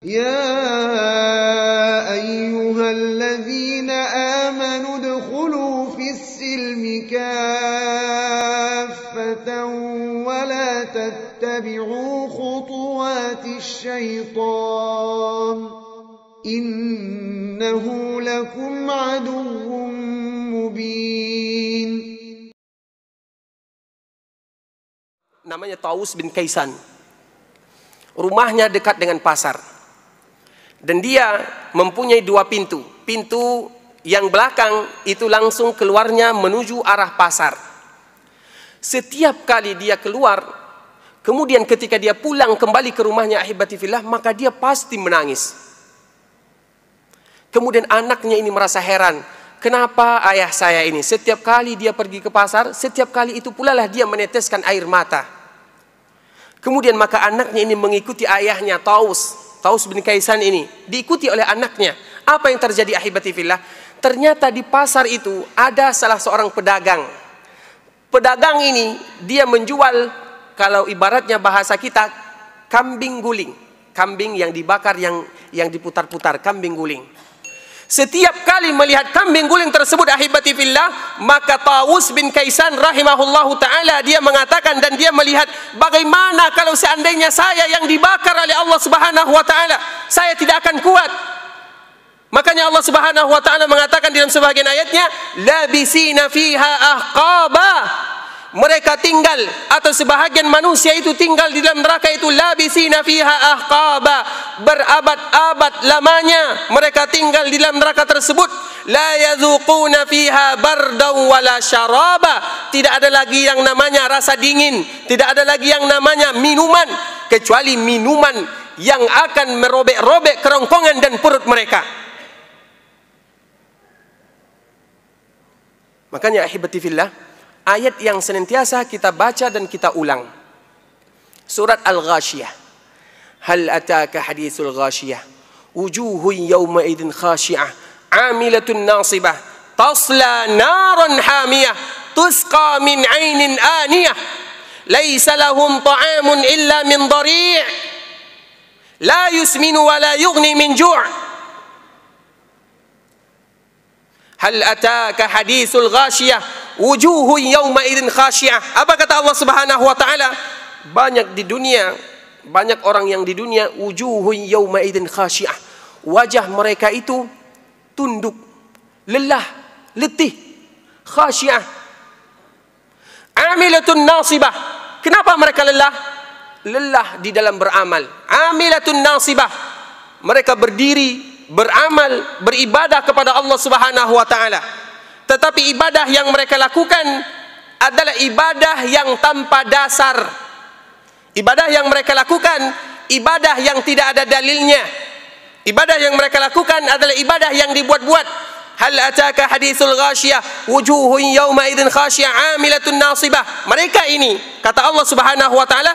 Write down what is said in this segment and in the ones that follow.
يا أيها الذين آمنوا ادخلوا في السلم كافة ولا تتبعوا خطوات الشيطان إنه لكم عدو مبين namanya Taus bin Kaisan. Rumahnya dekat dengan pasar. Dan dia mempunyai dua pintu. Pintu yang belakang itu langsung keluarnya menuju arah pasar. Setiap kali dia keluar, kemudian ketika dia pulang kembali ke rumahnya Ahibatifillah, maka dia pasti menangis. Kemudian anaknya ini merasa heran, kenapa ayah saya ini setiap kali dia pergi ke pasar, setiap kali itu pula lah dia meneteskan air mata. Kemudian maka anaknya ini mengikuti ayahnya Taus Taus bin Kaisan ini diikuti oleh anaknya. Apa yang terjadi akibatnya? fillah? Ternyata di pasar itu ada salah seorang pedagang. Pedagang ini dia menjual kalau ibaratnya bahasa kita kambing guling, kambing yang dibakar yang yang diputar-putar, kambing guling. Setiap kali melihat kambing guling tersebut ahibati fillah, maka Taus bin Kaisan rahimahullahu taala dia mengatakan dan dia melihat bagaimana kalau seandainya saya yang dibakar oleh Allah Subhanahu wa taala, saya tidak akan kuat. Makanya Allah Subhanahu wa taala mengatakan dalam sebagian ayatnya, labisina fiha ahqaba mereka tinggal atau sebahagian manusia itu tinggal di dalam neraka itu labisina fiha ahqaba berabad-abad lamanya mereka tinggal di dalam neraka tersebut la yazuquna fiha bardaw wala syaraba tidak ada lagi yang namanya rasa dingin tidak ada lagi yang namanya minuman kecuali minuman yang akan merobek-robek kerongkongan dan perut mereka makanya ahibati fillah ayat yang senantiasa kita baca dan kita ulang. Surat Al-Ghashiyah. Hal ataka hadithul ghashiyah. Wujuhun yawma idin khashi'ah. Amilatun nasibah. Tasla naran hamiyah. Tusqa min ainin aniyah. Laisa lahum ta'amun illa min dari' La yusminu wa la yugni min ju' Hal ataka hadithul ghashiyah wujuhu yauma idzin khasyiah. Apa kata Allah Subhanahu wa taala? Banyak di dunia, banyak orang yang di dunia wujuhu yauma idzin khasyiah. Wajah mereka itu tunduk, lelah, letih, khasyiah. Amilatun nasibah. Kenapa mereka lelah? Lelah di dalam beramal. Amilatun nasibah. Mereka berdiri, beramal, beribadah kepada Allah Subhanahu wa taala. Tetapi ibadah yang mereka lakukan adalah ibadah yang tanpa dasar. Ibadah yang mereka lakukan, ibadah yang tidak ada dalilnya. Ibadah yang mereka lakukan adalah ibadah yang dibuat-buat. Hal ataka hadithul ghasyah wujuhun yawma idzin khasyiah amilatun nasibah. Mereka ini kata Allah Subhanahu wa taala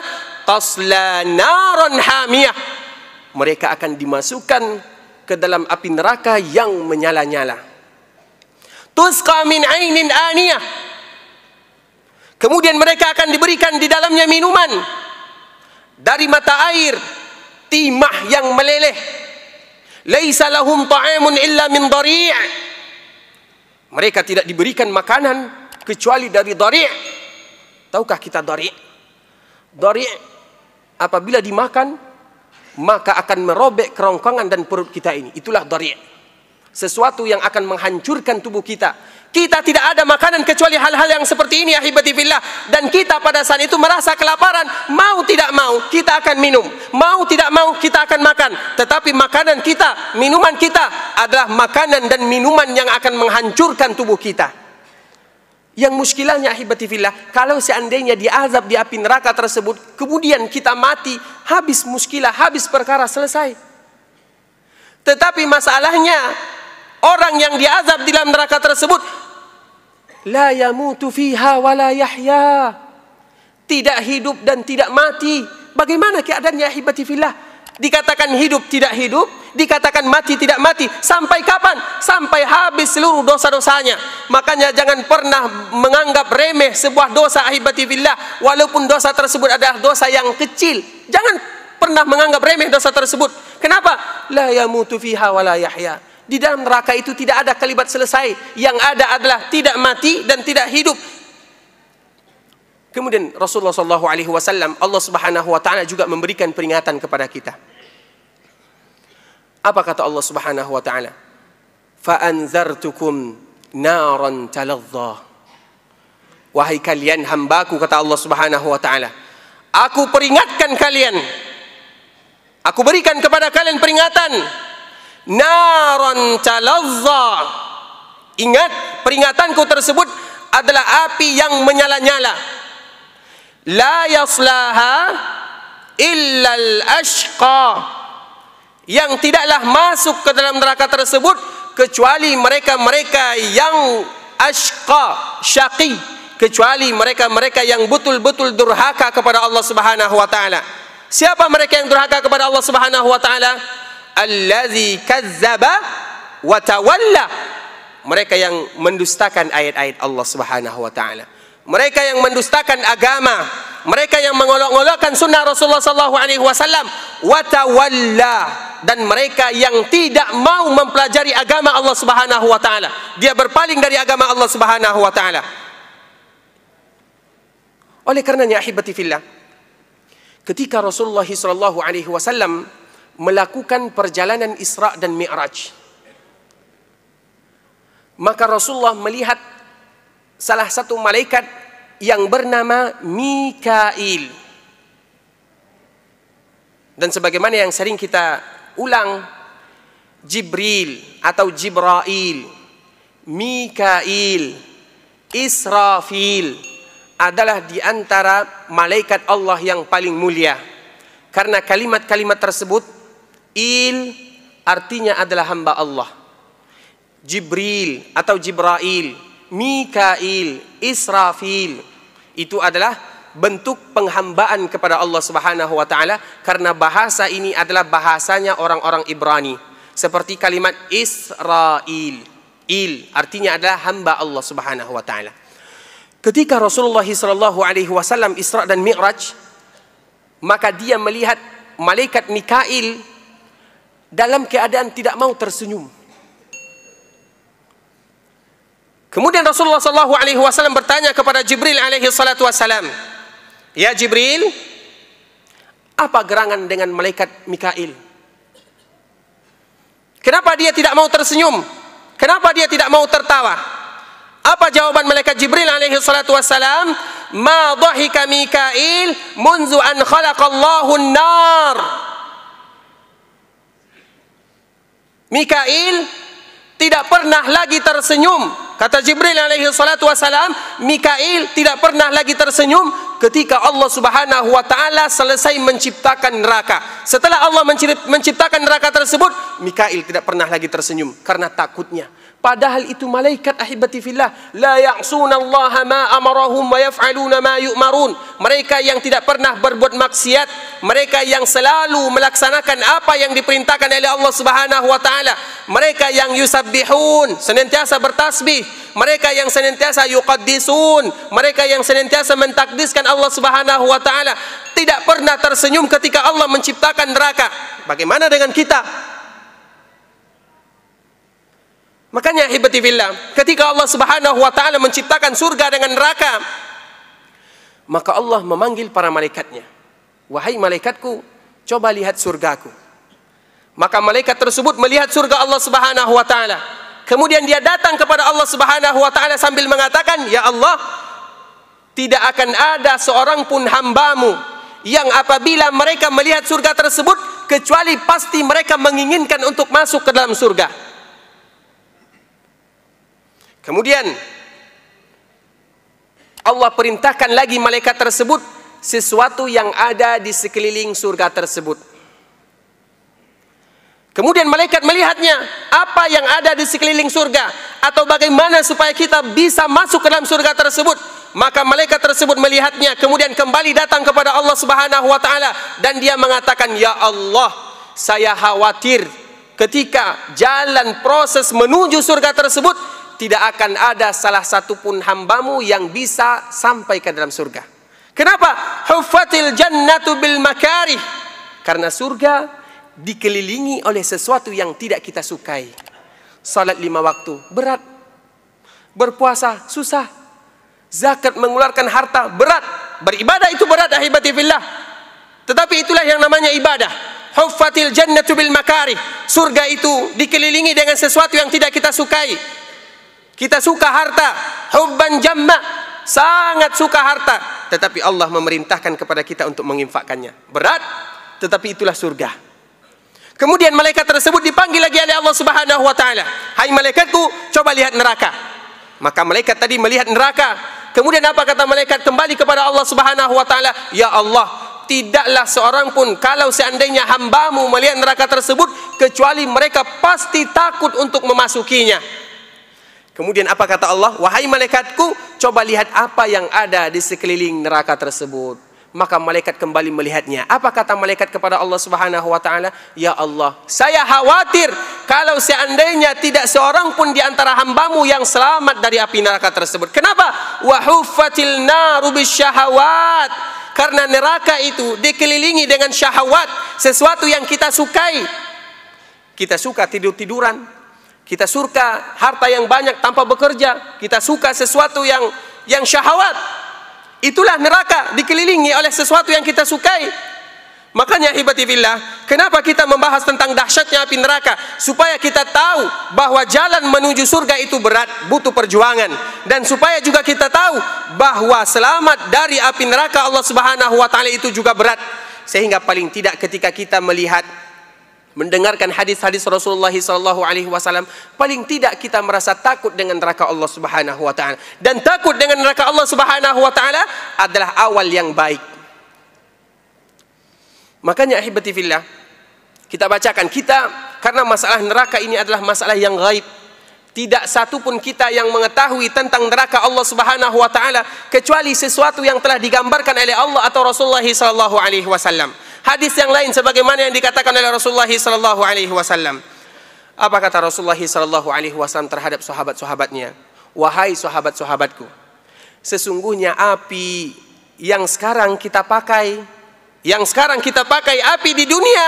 tasla naron hamiyah. Mereka akan dimasukkan ke dalam api neraka yang menyala-nyala. Tusqa min ainin aniyah. Kemudian mereka akan diberikan di dalamnya minuman dari mata air timah yang meleleh. Laisa lahum ta'amun illa min dari'. Mereka tidak diberikan makanan kecuali dari dari'. Tahukah kita dari'? Dari' apabila dimakan maka akan merobek kerongkongan dan perut kita ini. Itulah dari' sesuatu yang akan menghancurkan tubuh kita. Kita tidak ada makanan kecuali hal-hal yang seperti ini ya ahibatifillah. dan kita pada saat itu merasa kelaparan, mau tidak mau kita akan minum, mau tidak mau kita akan makan. Tetapi makanan kita, minuman kita adalah makanan dan minuman yang akan menghancurkan tubuh kita. Yang muskilahnya ahibatifillah. kalau seandainya diazab di api neraka tersebut, kemudian kita mati, habis muskilah, habis perkara selesai. Tetapi masalahnya orang yang diazab di dalam neraka tersebut la yamutu fiha wa la yahya. Tidak hidup dan tidak mati. Bagaimana keadaannya ahibati fillah? Dikatakan hidup tidak hidup, dikatakan mati tidak mati. Sampai kapan? Sampai habis seluruh dosa-dosanya. Makanya jangan pernah menganggap remeh sebuah dosa ahibati fillah walaupun dosa tersebut adalah dosa yang kecil. Jangan pernah menganggap remeh dosa tersebut. Kenapa? La yamutu fiha wa la yahya. Di dalam neraka itu tidak ada kalimat selesai. Yang ada adalah tidak mati dan tidak hidup. Kemudian Rasulullah Shallallahu Alaihi Wasallam, Allah Subhanahu Wa Taala juga memberikan peringatan kepada kita. Apa kata Allah Subhanahu Wa Taala? Faanzartukum naran taladzah. Wahai kalian hambaku kata Allah Subhanahu Wa Taala, aku peringatkan kalian. Aku berikan kepada kalian peringatan naron calazza ingat peringatanku tersebut adalah api yang menyala-nyala la yaslaha illal ashqa yang tidaklah masuk ke dalam neraka tersebut kecuali mereka-mereka yang ashqa syaqi kecuali mereka-mereka yang betul-betul durhaka kepada Allah Subhanahu wa taala siapa mereka yang durhaka kepada Allah Subhanahu wa taala allazi kazzaba wa tawalla mereka yang mendustakan ayat-ayat Allah Subhanahu wa taala mereka yang mendustakan agama mereka yang mengolok-olokkan sunnah Rasulullah sallallahu alaihi wasallam wa tawalla dan mereka yang tidak mau mempelajari agama Allah Subhanahu wa taala dia berpaling dari agama Allah Subhanahu wa taala oleh karenanya ahibati fillah ketika Rasulullah sallallahu alaihi wasallam melakukan perjalanan Isra dan Mi'raj. Maka Rasulullah melihat salah satu malaikat yang bernama Mikail. Dan sebagaimana yang sering kita ulang, Jibril atau Jibrail, Mikail, Israfil adalah di antara malaikat Allah yang paling mulia. Karena kalimat-kalimat tersebut Il artinya adalah hamba Allah. Jibril atau Jibrail, Mikail, Israfil itu adalah bentuk penghambaan kepada Allah Subhanahu wa taala karena bahasa ini adalah bahasanya orang-orang Ibrani. Seperti kalimat Israil. Il artinya adalah hamba Allah Subhanahu wa taala. Ketika Rasulullah sallallahu alaihi wasallam Isra dan Mi'raj maka dia melihat malaikat Mikail dalam keadaan tidak mau tersenyum. Kemudian Rasulullah sallallahu alaihi wasallam bertanya kepada Jibril alaihi salatu wasallam, "Ya Jibril, apa gerangan dengan malaikat Mikail?" Kenapa dia tidak mau tersenyum? Kenapa dia tidak mau tertawa? Apa jawaban malaikat Jibril alaihi salatu wasallam? Ma dhahika Mikail munzu an khalaqallahu an-nar. Mikail tidak pernah lagi tersenyum. Kata Jibril alaihi salatu wasalam, Mikail tidak pernah lagi tersenyum ketika Allah Subhanahu wa taala selesai menciptakan neraka. Setelah Allah menciptakan neraka tersebut, Mikail tidak pernah lagi tersenyum karena takutnya. Padahal itu malaikat ahibati fillah. La ya'sunallaha ma amarahum wa yaf'aluna ma yu'marun. Mereka yang tidak pernah berbuat maksiat. Mereka yang selalu melaksanakan apa yang diperintahkan oleh Allah subhanahu wa ta'ala. Mereka yang yusabbihun. Senantiasa bertasbih. Mereka yang senantiasa yuqaddisun. Mereka yang senantiasa mentakdiskan Allah subhanahu wa ta'ala. Tidak pernah tersenyum ketika Allah menciptakan neraka. Bagaimana dengan Kita. Makanya hibatillah, ketika Allah Subhanahu wa taala menciptakan surga dengan neraka, maka Allah memanggil para malaikatnya. Wahai malaikatku, coba lihat surgaku. Maka malaikat tersebut melihat surga Allah Subhanahu wa taala. Kemudian dia datang kepada Allah Subhanahu wa taala sambil mengatakan, "Ya Allah, tidak akan ada seorang pun hambamu yang apabila mereka melihat surga tersebut kecuali pasti mereka menginginkan untuk masuk ke dalam surga." Kemudian Allah perintahkan lagi malaikat tersebut sesuatu yang ada di sekeliling surga tersebut. Kemudian malaikat melihatnya apa yang ada di sekeliling surga atau bagaimana supaya kita bisa masuk ke dalam surga tersebut. Maka malaikat tersebut melihatnya kemudian kembali datang kepada Allah Subhanahu wa taala dan dia mengatakan, "Ya Allah, saya khawatir ketika jalan proses menuju surga tersebut tidak akan ada salah satu pun hambamu yang bisa sampai ke dalam surga. Kenapa? Huffatil jannatu bil makari. Karena surga dikelilingi oleh sesuatu yang tidak kita sukai. Salat lima waktu berat. Berpuasa susah. Zakat mengeluarkan harta berat. Beribadah itu berat ahibati fillah. Tetapi itulah yang namanya ibadah. Huffatil jannatu bil makari. Surga itu dikelilingi dengan sesuatu yang tidak kita sukai. Kita suka harta, hubban jamma, sangat suka harta, tetapi Allah memerintahkan kepada kita untuk menginfakkannya. Berat, tetapi itulah surga. Kemudian malaikat tersebut dipanggil lagi oleh Allah Subhanahu wa taala. "Hai malaikatku, coba lihat neraka." Maka malaikat tadi melihat neraka. Kemudian apa kata malaikat kembali kepada Allah Subhanahu wa taala? "Ya Allah, tidaklah seorang pun kalau seandainya hambamu melihat neraka tersebut kecuali mereka pasti takut untuk memasukinya Kemudian apa kata Allah? Wahai malaikatku, coba lihat apa yang ada di sekeliling neraka tersebut. Maka malaikat kembali melihatnya. Apa kata malaikat kepada Allah Subhanahu wa taala? Ya Allah, saya khawatir kalau seandainya tidak seorang pun di antara hambamu yang selamat dari api neraka tersebut. Kenapa? Wa naru bisyahawat. Karena neraka itu dikelilingi dengan syahwat, sesuatu yang kita sukai. Kita suka tidur-tiduran, kita suka harta yang banyak tanpa bekerja. Kita suka sesuatu yang yang syahwat. Itulah neraka dikelilingi oleh sesuatu yang kita sukai. Makanya hibatillah, kenapa kita membahas tentang dahsyatnya api neraka? Supaya kita tahu bahwa jalan menuju surga itu berat, butuh perjuangan. Dan supaya juga kita tahu bahwa selamat dari api neraka Allah Subhanahu wa taala itu juga berat. Sehingga paling tidak ketika kita melihat mendengarkan hadis-hadis Rasulullah sallallahu alaihi wasallam paling tidak kita merasa takut dengan neraka Allah Subhanahu wa taala dan takut dengan neraka Allah Subhanahu wa taala adalah awal yang baik makanya ahibati fillah kita bacakan kita karena masalah neraka ini adalah masalah yang gaib Tidak satu pun kita yang mengetahui tentang neraka Allah Subhanahu wa taala kecuali sesuatu yang telah digambarkan oleh Allah atau Rasulullah sallallahu alaihi wasallam. Hadis yang lain sebagaimana yang dikatakan oleh Rasulullah sallallahu alaihi wasallam. Apa kata Rasulullah sallallahu alaihi wasallam terhadap sahabat-sahabatnya? Wahai sahabat-sahabatku, sesungguhnya api yang sekarang kita pakai, yang sekarang kita pakai api di dunia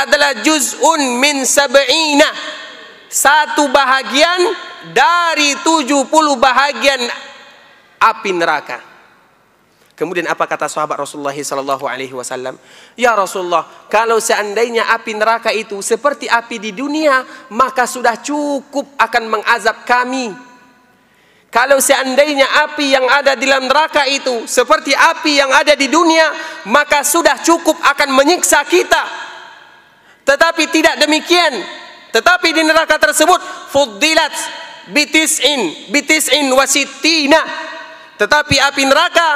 adalah juz'un min sab'ina satu bahagian dari 70 bahagian api neraka. Kemudian apa kata sahabat Rasulullah sallallahu alaihi wasallam? Ya Rasulullah, kalau seandainya api neraka itu seperti api di dunia, maka sudah cukup akan mengazab kami. Kalau seandainya api yang ada di dalam neraka itu seperti api yang ada di dunia, maka sudah cukup akan menyiksa kita. Tetapi tidak demikian. Tetapi di neraka tersebut fudilat bitis'in bitis'in wasitina. Tetapi api neraka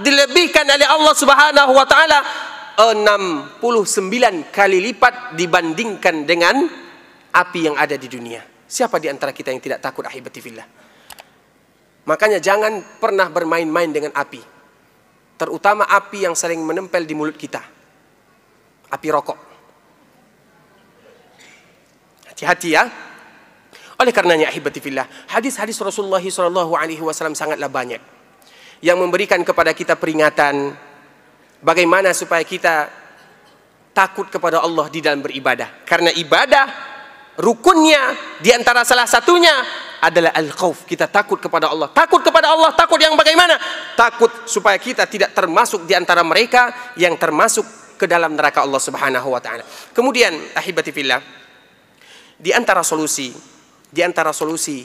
dilebihkan oleh Allah Subhanahu wa taala 69 kali lipat dibandingkan dengan api yang ada di dunia. Siapa di antara kita yang tidak takut ahibati fillah? Makanya jangan pernah bermain-main dengan api. Terutama api yang sering menempel di mulut kita. Api rokok. Hati-hati ya. Oleh karenanya ahibati hadis-hadis Rasulullah sallallahu alaihi wasallam sangatlah banyak yang memberikan kepada kita peringatan bagaimana supaya kita takut kepada Allah di dalam beribadah. Karena ibadah rukunnya di antara salah satunya adalah al-khauf. Kita takut kepada Allah. Takut kepada Allah, takut yang bagaimana? Takut supaya kita tidak termasuk di antara mereka yang termasuk ke dalam neraka Allah Subhanahu wa taala. Kemudian ahibati fillah, di antara solusi, di antara solusi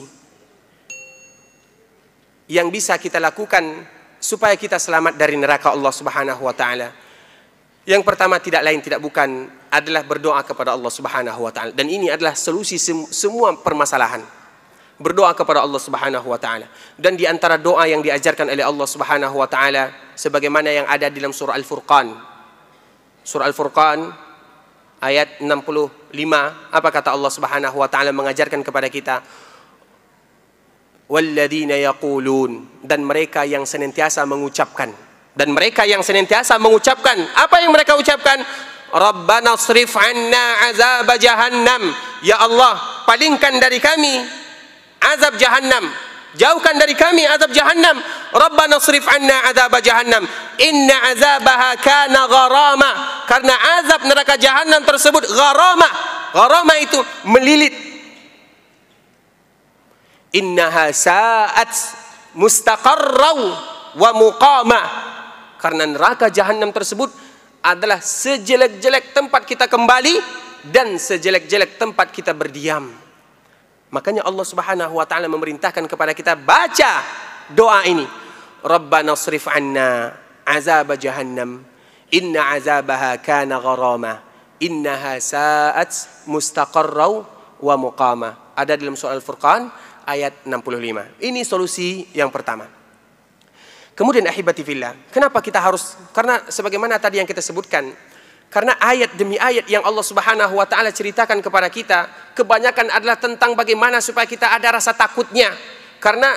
yang bisa kita lakukan supaya kita selamat dari neraka Allah Subhanahu wa taala. Yang pertama tidak lain tidak bukan adalah berdoa kepada Allah Subhanahu wa taala dan ini adalah solusi sem semua permasalahan. Berdoa kepada Allah Subhanahu wa taala dan di antara doa yang diajarkan oleh Allah Subhanahu wa taala sebagaimana yang ada dalam surah Al-Furqan. Surah Al-Furqan ayat 65 apa kata Allah Subhanahu wa taala mengajarkan kepada kita walladzina yaqulun dan mereka yang senantiasa mengucapkan dan mereka yang senantiasa mengucapkan apa yang mereka ucapkan Rabbana srif anna azab jahannam ya Allah palingkan dari kami azab jahannam jauhkan dari kami azab jahannam Rabbana srif anna azab jahannam inna azabaha kana gharama karena azab neraka jahanam tersebut gharama gharama itu melilit innaha sa'at mustaqarraw wa muqama karena neraka jahanam tersebut adalah sejelek-jelek tempat kita kembali dan sejelek-jelek tempat kita berdiam. Makanya Allah Subhanahu wa taala memerintahkan kepada kita baca doa ini. Rabbana srif anna azab jahannam inna azabaha kana gharama innaha sa'at mustaqarraw wa muqama ada dalam surah Al-Furqan ayat 65 ini solusi yang pertama kemudian ahibati fillah kenapa kita harus karena sebagaimana tadi yang kita sebutkan karena ayat demi ayat yang Allah Subhanahu wa taala ceritakan kepada kita kebanyakan adalah tentang bagaimana supaya kita ada rasa takutnya karena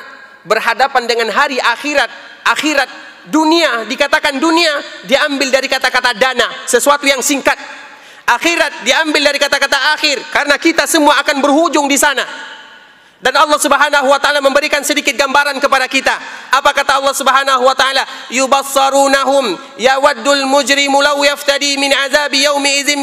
berhadapan dengan hari akhirat. Akhirat dunia dikatakan dunia diambil dari kata-kata dana, sesuatu yang singkat. Akhirat diambil dari kata-kata akhir karena kita semua akan berhujung di sana. Dan Allah Subhanahu wa taala memberikan sedikit gambaran kepada kita. Apa kata Allah Subhanahu wa taala? Yubassarunahum yawaddul mujrimu law yaftadi min azabi yaumi idzin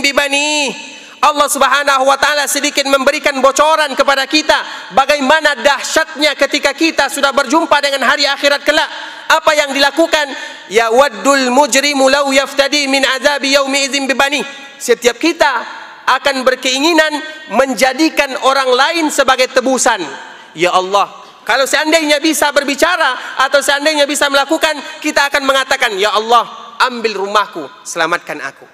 Allah Subhanahu wa taala sedikit memberikan bocoran kepada kita bagaimana dahsyatnya ketika kita sudah berjumpa dengan hari akhirat kelak apa yang dilakukan ya waddul mujrimu law yaftadi min azabi yaumi idzin bibani setiap kita akan berkeinginan menjadikan orang lain sebagai tebusan ya Allah kalau seandainya bisa berbicara atau seandainya bisa melakukan kita akan mengatakan ya Allah ambil rumahku selamatkan aku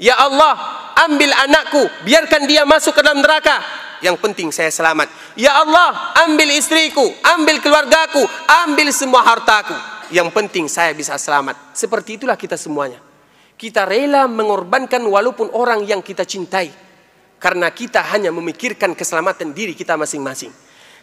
Ya Allah, ambil anakku, biarkan dia masuk ke dalam neraka. Yang penting saya selamat. Ya Allah, ambil istriku, ambil keluargaku, ambil semua hartaku. Yang penting saya bisa selamat. Seperti itulah kita semuanya. Kita rela mengorbankan walaupun orang yang kita cintai. Karena kita hanya memikirkan keselamatan diri kita masing-masing.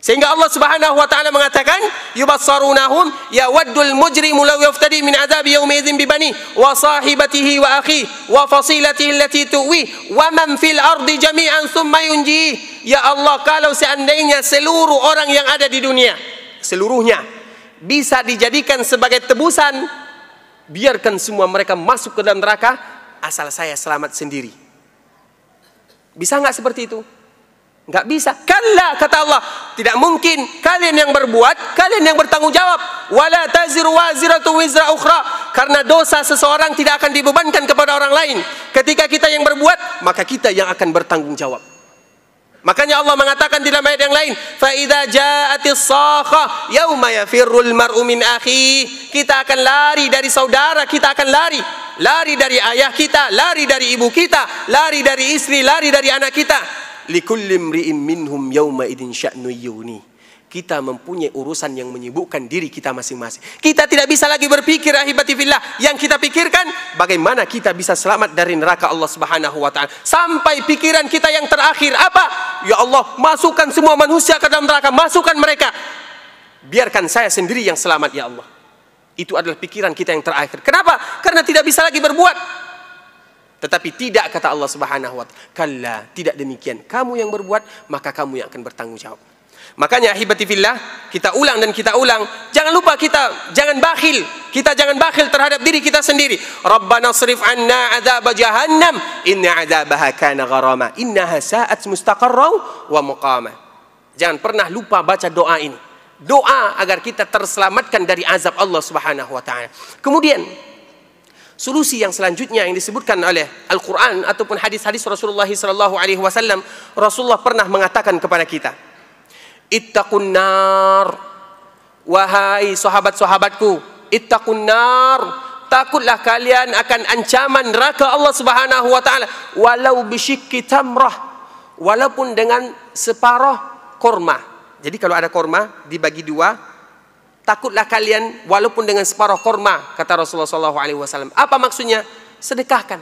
Sehingga Allah Subhanahu wa taala mengatakan yubassarunahum yawaddul mujrimu law yaftadi min adzabi yaumidzin bibani wa sahibatihi wa akhi wa fasilatihi allati tuwi wa man fil ardi jami'an thumma yunji. Ya Allah, kalau seandainya seluruh orang yang ada di dunia seluruhnya bisa dijadikan sebagai tebusan, biarkan semua mereka masuk ke dalam neraka asal saya selamat sendiri. Bisa nggak seperti itu? Nggak bisa. Kalla kata Allah. Tidak mungkin kalian yang berbuat, kalian yang bertanggung jawab. Wala waziratu wizra ukhra. Karena dosa seseorang tidak akan dibebankan kepada orang lain. Ketika kita yang berbuat, maka kita yang akan bertanggung jawab. Makanya Allah mengatakan di dalam ayat yang lain, "Faida ja'atis sakhah yauma yafirrul mar'u min akhi." Kita akan lari dari saudara, kita akan lari. Lari dari ayah kita, lari dari ibu kita, lari dari istri, lari dari anak kita likulli imri'in minhum yauma idin sya'nu yuni. Kita mempunyai urusan yang menyibukkan diri kita masing-masing. Kita tidak bisa lagi berpikir ahibati fillah. Yang kita pikirkan bagaimana kita bisa selamat dari neraka Allah Subhanahu wa taala. Sampai pikiran kita yang terakhir apa? Ya Allah, masukkan semua manusia ke dalam neraka, masukkan mereka. Biarkan saya sendiri yang selamat ya Allah. Itu adalah pikiran kita yang terakhir. Kenapa? Karena tidak bisa lagi berbuat. Tetapi tidak kata Allah Subhanahu wa taala, tidak demikian. Kamu yang berbuat, maka kamu yang akan bertanggung jawab." Makanya hibati fillah, kita ulang dan kita ulang. Jangan lupa kita jangan bakhil. Kita jangan bakhil terhadap diri kita sendiri. Rabbana srif anna adzab jahannam inna adzabaha kana gharama innaha sa'at mustaqarra wa muqama. Jangan pernah lupa baca doa ini. Doa agar kita terselamatkan dari azab Allah Subhanahu wa taala. Kemudian Solusi yang selanjutnya yang disebutkan oleh Al-Quran ataupun hadis-hadis Rasulullah Sallallahu Alaihi Wasallam, Rasulullah pernah mengatakan kepada kita, Ittaqun nar, wahai sahabat-sahabatku, Ittaqun nar, takutlah kalian akan ancaman neraka Allah Subhanahu Wa Taala, walau bisyikki tamrah, walaupun dengan separuh korma. Jadi kalau ada korma dibagi dua, takutlah kalian walaupun dengan separuh korma kata Rasulullah SAW. apa maksudnya sedekahkan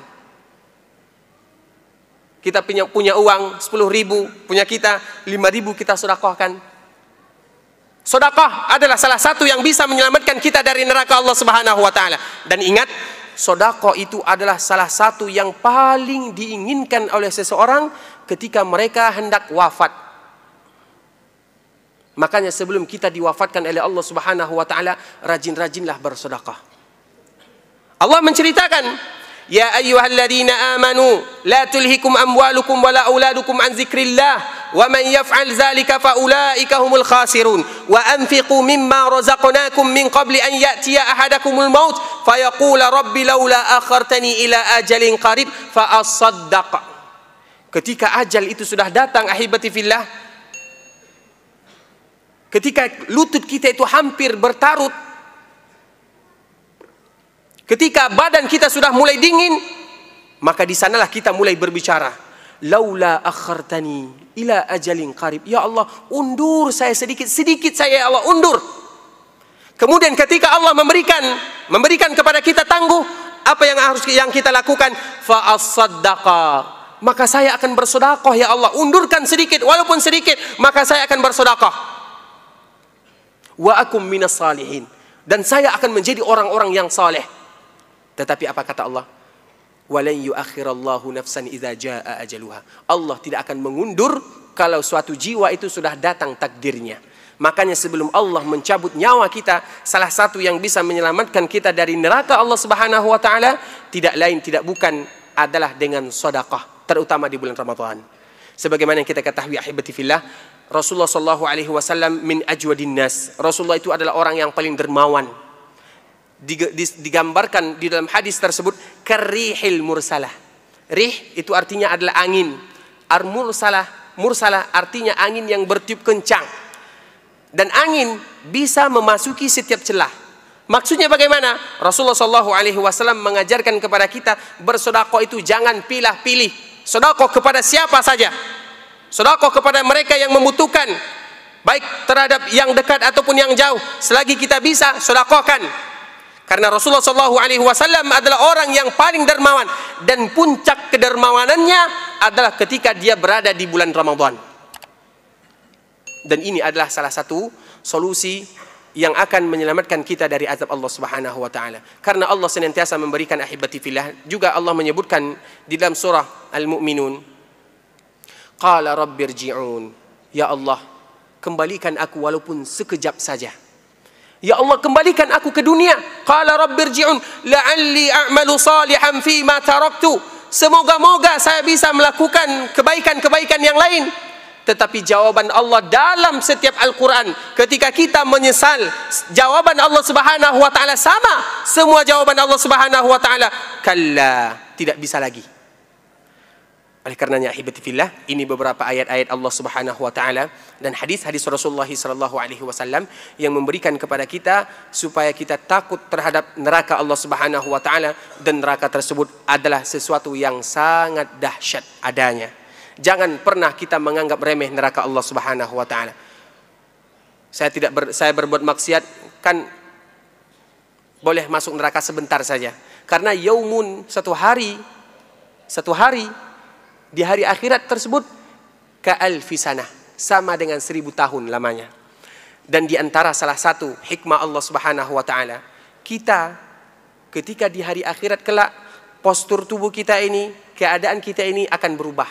kita punya punya uang 10 ribu punya kita 5 ribu kita sedekahkan Sodakoh adalah salah satu yang bisa menyelamatkan kita dari neraka Allah Subhanahu Wa Taala dan ingat sodakoh itu adalah salah satu yang paling diinginkan oleh seseorang ketika mereka hendak wafat Makanya sebelum kita diwafatkan oleh Allah Subhanahu wa taala, rajin-rajinlah bersedekah. Allah menceritakan, "Ya ayyuhalladzina amanu, la tulhikum amwalukum wala auladukum an dzikrillah, wa man yaf'al dzalika faulaika humul khasirun. Wa anfiqu mimma razaqnakum min qabli an ya'tiya ahadakumul maut fayaqula rabbi laula akhartani ila ajalin qarib fa asaddaq." Ketika ajal itu sudah datang, ahibati fillah, Ketika lutut kita itu hampir bertarut, ketika badan kita sudah mulai dingin, maka di sanalah kita mulai berbicara. Laula akhartani ila ajalin qarib. Ya Allah, undur saya sedikit, sedikit saya ya Allah, undur. Kemudian ketika Allah memberikan memberikan kepada kita tangguh, apa yang harus yang kita lakukan? Fa maka saya akan bersodakoh ya Allah undurkan sedikit walaupun sedikit maka saya akan bersodakoh Wa akum minas salihin. Dan saya akan menjadi orang-orang yang saleh. Tetapi apa kata Allah? Walan yuakhirallahu nafsan idza jaa ajaluha. Allah tidak akan mengundur kalau suatu jiwa itu sudah datang takdirnya. Makanya sebelum Allah mencabut nyawa kita, salah satu yang bisa menyelamatkan kita dari neraka Allah Subhanahu wa taala tidak lain tidak bukan adalah dengan sedekah, terutama di bulan Ramadan. Sebagaimana yang kita ketahui ahibati fillah, Rasulullah Shallallahu Alaihi Wasallam min ajwadin Rasulullah itu adalah orang yang paling dermawan. Digambarkan di dalam hadis tersebut kerihil mursalah. Rih itu artinya adalah angin. Ar mursalah, mursalah artinya angin yang bertiup kencang. Dan angin bisa memasuki setiap celah. Maksudnya bagaimana? Rasulullah Shallallahu Alaihi Wasallam mengajarkan kepada kita bersodako itu jangan pilah-pilih. Sodako kepada siapa saja sedekah kepada mereka yang membutuhkan baik terhadap yang dekat ataupun yang jauh selagi kita bisa sodakohkan karena Rasulullah Shallallahu Alaihi Wasallam adalah orang yang paling dermawan dan puncak kedermawanannya adalah ketika dia berada di bulan Ramadan. Dan ini adalah salah satu solusi yang akan menyelamatkan kita dari azab Allah Subhanahu wa taala. Karena Allah senantiasa memberikan ahibati fillah. Juga Allah menyebutkan di dalam surah Al-Mu'minun Qala rabbirji'un. Ya Allah, kembalikan aku walaupun sekejap saja. Ya Allah, kembalikan aku ke dunia. Qala rabbirji'un. La'alli a'malu salihan fima taraktu. Semoga-moga saya bisa melakukan kebaikan-kebaikan yang lain. Tetapi jawaban Allah dalam setiap Al-Quran Ketika kita menyesal Jawaban Allah subhanahu wa ta'ala sama Semua jawaban Allah subhanahu wa ta'ala Kalla Tidak bisa lagi oleh karenanya ini beberapa ayat-ayat Allah Subhanahu wa taala dan hadis-hadis Rasulullah sallallahu alaihi wasallam yang memberikan kepada kita supaya kita takut terhadap neraka Allah Subhanahu wa taala dan neraka tersebut adalah sesuatu yang sangat dahsyat adanya. Jangan pernah kita menganggap remeh neraka Allah Subhanahu wa taala. Saya tidak ber, saya berbuat maksiat kan boleh masuk neraka sebentar saja. Karena yaumun satu hari satu hari di hari akhirat tersebut ka'al fisana sama dengan seribu tahun lamanya. Dan di antara salah satu hikmah Allah Subhanahu wa taala, kita ketika di hari akhirat kelak postur tubuh kita ini, keadaan kita ini akan berubah.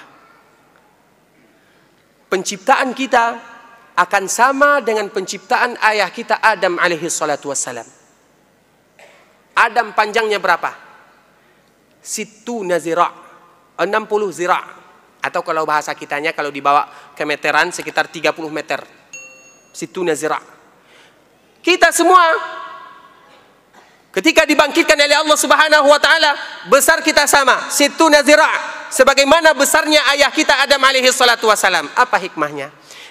Penciptaan kita akan sama dengan penciptaan ayah kita Adam alaihi salatu wassalam. Adam panjangnya berapa? Situ nazira' 60 zira atau kalau bahasa kitanya kalau dibawa ke meteran sekitar 30 meter situ nazira kita semua ketika dibangkitkan oleh Allah Subhanahu wa taala besar kita sama situ nazira sebagaimana besarnya ayah kita Adam alaihi salatu wasalam apa hikmahnya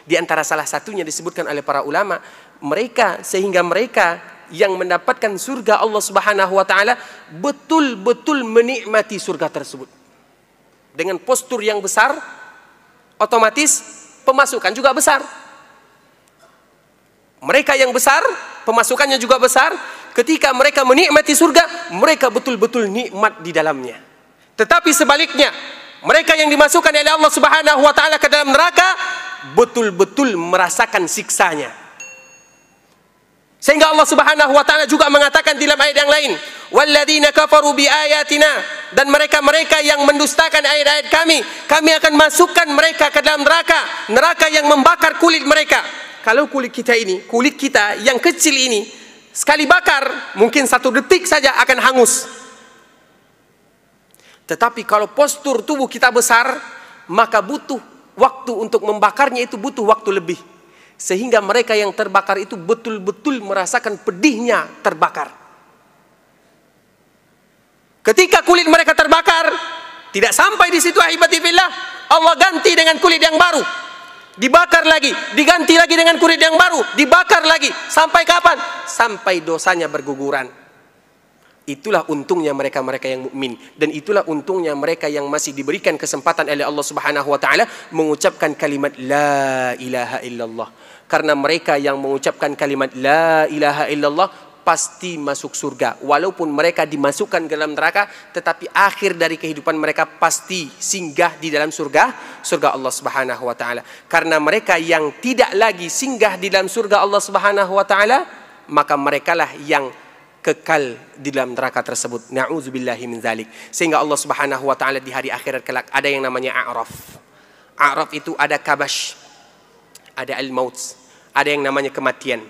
di antara salah satunya disebutkan oleh para ulama mereka sehingga mereka yang mendapatkan surga Allah Subhanahu wa taala betul-betul menikmati surga tersebut dengan postur yang besar, otomatis pemasukan juga besar. Mereka yang besar, pemasukannya juga besar. Ketika mereka menikmati surga, mereka betul-betul nikmat di dalamnya. Tetapi sebaliknya, mereka yang dimasukkan oleh Allah Subhanahu wa taala ke dalam neraka betul-betul merasakan siksanya. Sehingga Allah Subhanahu wa taala juga mengatakan dalam ayat yang lain, "Walladzina kafaru biayatina" dan mereka-mereka yang mendustakan ayat-ayat kami, kami akan masukkan mereka ke dalam neraka, neraka yang membakar kulit mereka. Kalau kulit kita ini, kulit kita yang kecil ini, sekali bakar mungkin satu detik saja akan hangus. Tetapi kalau postur tubuh kita besar, maka butuh waktu untuk membakarnya itu butuh waktu lebih. Sehingga mereka yang terbakar itu betul-betul merasakan pedihnya terbakar. Ketika kulit mereka terbakar, tidak sampai di situ ahibatifillah, Allah ganti dengan kulit yang baru. Dibakar lagi, diganti lagi dengan kulit yang baru, dibakar lagi. Sampai kapan? Sampai dosanya berguguran. Itulah untungnya mereka-mereka yang mukmin dan itulah untungnya mereka yang masih diberikan kesempatan oleh Allah Subhanahu wa taala mengucapkan kalimat la ilaha illallah. Karena mereka yang mengucapkan kalimat la ilaha illallah pasti masuk surga walaupun mereka dimasukkan ke dalam neraka tetapi akhir dari kehidupan mereka pasti singgah di dalam surga surga Allah Subhanahu wa taala karena mereka yang tidak lagi singgah di dalam surga Allah Subhanahu wa taala maka merekalah yang kekal di dalam neraka tersebut. Nauzubillahi min zalik. Sehingga Allah Subhanahu wa taala di hari akhirat kelak ada yang namanya a'raf. A'raf itu ada kabash, ada al-maut, ada yang namanya kematian.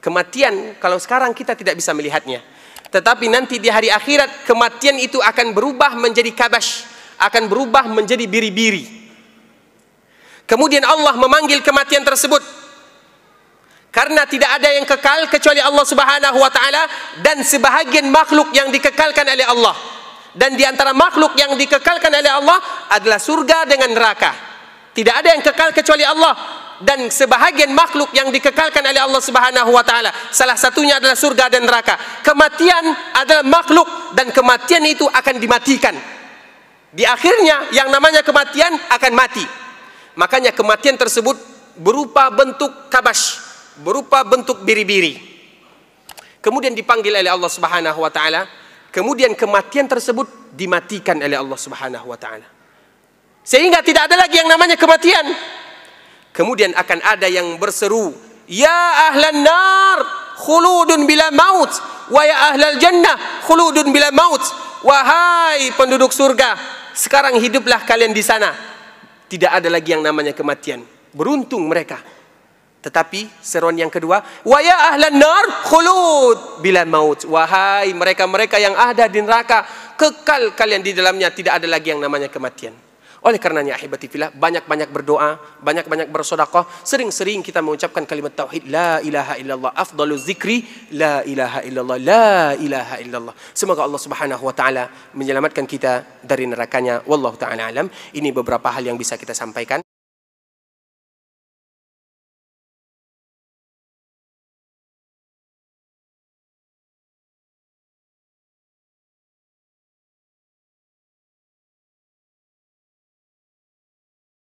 Kematian kalau sekarang kita tidak bisa melihatnya. Tetapi nanti di hari akhirat kematian itu akan berubah menjadi kabash, akan berubah menjadi biri-biri. Kemudian Allah memanggil kematian tersebut karena tidak ada yang kekal kecuali Allah Subhanahu wa taala dan sebahagian makhluk yang dikekalkan oleh Allah. Dan di antara makhluk yang dikekalkan oleh Allah adalah surga dengan neraka. Tidak ada yang kekal kecuali Allah dan sebahagian makhluk yang dikekalkan oleh Allah Subhanahu wa taala. Salah satunya adalah surga dan neraka. Kematian adalah makhluk dan kematian itu akan dimatikan. Di akhirnya yang namanya kematian akan mati. Makanya kematian tersebut berupa bentuk kabash berupa bentuk biri-biri. Kemudian dipanggil oleh Allah Subhanahu wa taala, kemudian kematian tersebut dimatikan oleh Allah Subhanahu wa taala. Sehingga tidak ada lagi yang namanya kematian. Kemudian akan ada yang berseru, "Ya ahlan nar, khuludun bila maut, wa ya ahlal jannah, khuludun bila maut." Wahai penduduk surga, sekarang hiduplah kalian di sana. Tidak ada lagi yang namanya kematian. Beruntung mereka tetapi seruan yang kedua, waya ahlan nar khulud bila maut. Wahai mereka-mereka yang ada di neraka, kekal kalian di dalamnya, tidak ada lagi yang namanya kematian. Oleh karenanya ahibati filah, banyak-banyak berdoa, banyak-banyak bersodakoh sering-sering kita mengucapkan kalimat tauhid la ilaha illallah, afdalu zikri la ilaha illallah, la ilaha illallah. Semoga Allah Subhanahu wa taala menyelamatkan kita dari nerakanya. Wallahu taala alam. Ini beberapa hal yang bisa kita sampaikan.